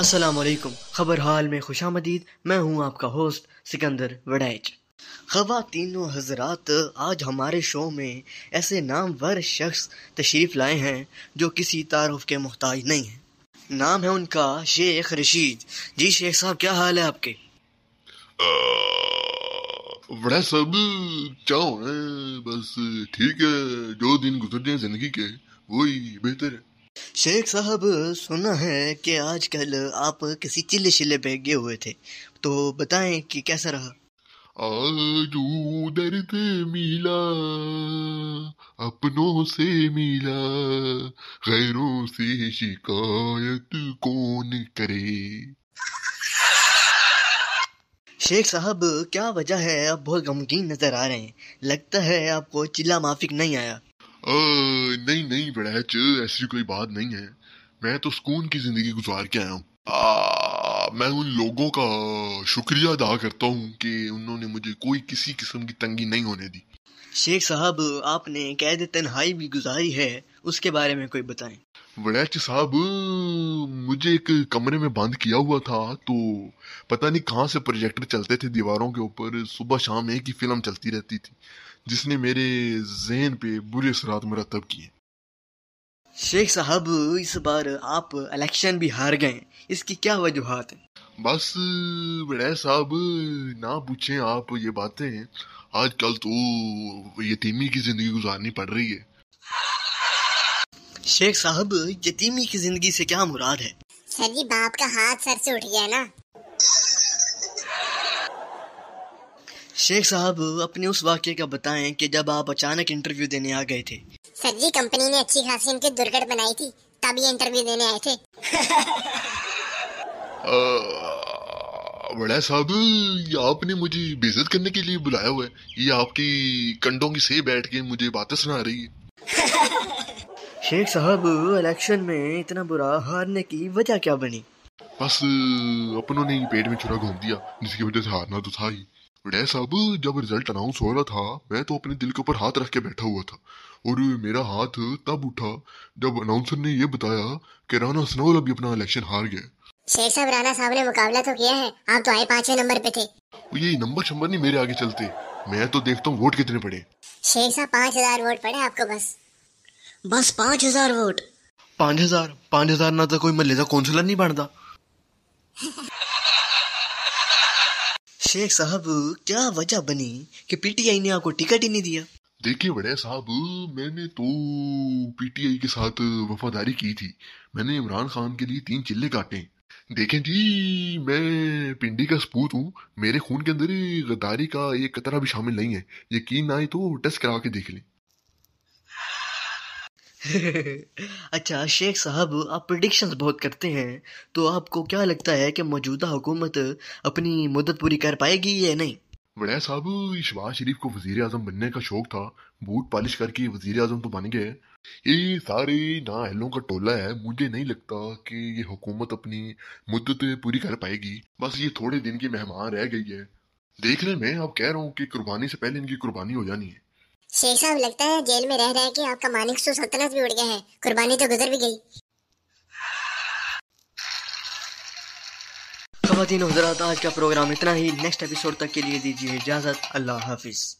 असलकम खबर हाल में खुश आमदीद मैं हूँ आपका होस्ट सिकंदर वडैच खवातीनों हजरात आज हमारे शो में ऐसे नामवर शख्स तशरीफ़ लाए हैं जो किसी तारफ़ के मोहताज नहीं हैं नाम है उनका शेख रशीद जी शेख साहब क्या हाल है आपके बड़ा सब क्या बस ठीक है जो दिन गुजर जाए जिंदगी के वही बेहतर है शेख साहब सुना है कि आजकल आप किसी चिल्ले शिले पे गए हुए थे तो बताएं कि कैसा रहा उधर से मिला अपनों से मिला गैरों से शिकायत कौन करे शेख साहब क्या वजह है आप बहुत गमगीन नजर आ रहे हैं लगता है आपको चिल्ला माफिक नहीं आया नहीं नहीं बड़ा चल ऐसी कोई बात नहीं है मैं तो सुकून की जिंदगी गुजार के आया हूँ मैं उन लोगों का शुक्रिया अदा करता हूँ कि उन्होंने मुझे कोई किसी किस्म की तंगी नहीं होने दी शेख साहब आपने कैद तन्हाई भी गुजारी है उसके बारे में कोई बताएं वड़ैच साहब मुझे एक कमरे में बंद किया हुआ था तो पता नहीं कहाँ से प्रोजेक्टर चलते थे दीवारों के ऊपर सुबह शाम एक ही फिल्म चलती रहती थी जिसने मेरे जहन पे बुरे असरात मरतब किए शेख साहब इस बार आप इलेक्शन भी हार गए इसकी क्या वजूहत है बस बड़े साहब ना पूछें आप ये बातें आजकल तो यतीमी की जिंदगी गुजारनी पड़ रही है शेख साहब यतीमी की जिंदगी से क्या मुराद है सर जी बाप का हाथ सर से उठ गया ना शेख साहब अपने उस वाक्य का बताएं कि जब आप अचानक इंटरव्यू देने आ गए थे सर जी कंपनी ने अच्छी खासी इनके दुर्घट बनाई थी तभी इंटरव्यू देने आए थे बड़ा साहब आपने मुझे बेजत करने के लिए बुलाया हुआ है ये आपकी कंडों की से बैठ के मुझे बातें सुना रही है शेख साहब इलेक्शन में इतना बुरा हारने की वजह क्या बनी बस अपनों ने पेट में चुरा घूम दिया जिसकी वजह से हारना तो था ही डे साहब जब रिजल्ट अनाउंस हो रहा था मैं तो अपने दिल के ऊपर हाथ रख के बैठा हुआ था और मेरा हाथ तब उठा जब अनाउंसर ने ये बताया कि राना सनोल अभी अपना इलेक्शन हार गए शेख साहब राणा साहब ने मुकाबला तो किया है आप तो आए पांचवे नंबर पे थे ये नंबर शंबर नहीं मेरे आगे चलते मैं तो देखता हूँ वोट कितने पड़े शेख साहब पाँच हजार वोट पड़े आपको बस वोट पांच हजार पांच हजार ना तो कोई महल का कौंसलर नहीं बनता शेख साहब क्या वजह बनी कि पीटीआई ने आपको टिकट ही नहीं दिया देखिए बड़े साहब मैंने तो पीटीआई के साथ वफादारी की थी मैंने इमरान खान के लिए तीन चिल्ले काटे देखें जी मैं पिंडी का सपूत हूँ मेरे खून के अंदर गद्दारी का एक कतरा भी शामिल नहीं है यकीन ना आए तो टेस्ट करा के देख लें अच्छा शेख साहब आप प्रडिक्शंस बहुत करते हैं तो आपको क्या लगता है कि मौजूदा हुकूमत अपनी मुदत पूरी कर पाएगी या नहीं बड़े साहब शहबाज शरीफ को वजीर आजम बनने का शौक था बूट पॉलिश करके वजीर आजम तो बन गए ये सारे नाअहलों का टोला है मुझे नहीं लगता कि ये हुकूमत अपनी मुद्दत पूरी कर पाएगी बस ये थोड़े दिन की मेहमान रह गई है देखने में अब कह रहा हूँ कि कुर्बानी से पहले इनकी कुर्बानी हो जानी है शेख साहब लगता है जेल में रह रहे के आपका मानिक सो सल्तनत भी उड़ गया है कुर्बानी तो गुजर भी गई खातिन हजरात आज का प्रोग्राम इतना ही नेक्स्ट एपिसोड तक के लिए दीजिए इजाज़त अल्लाह हाफिज़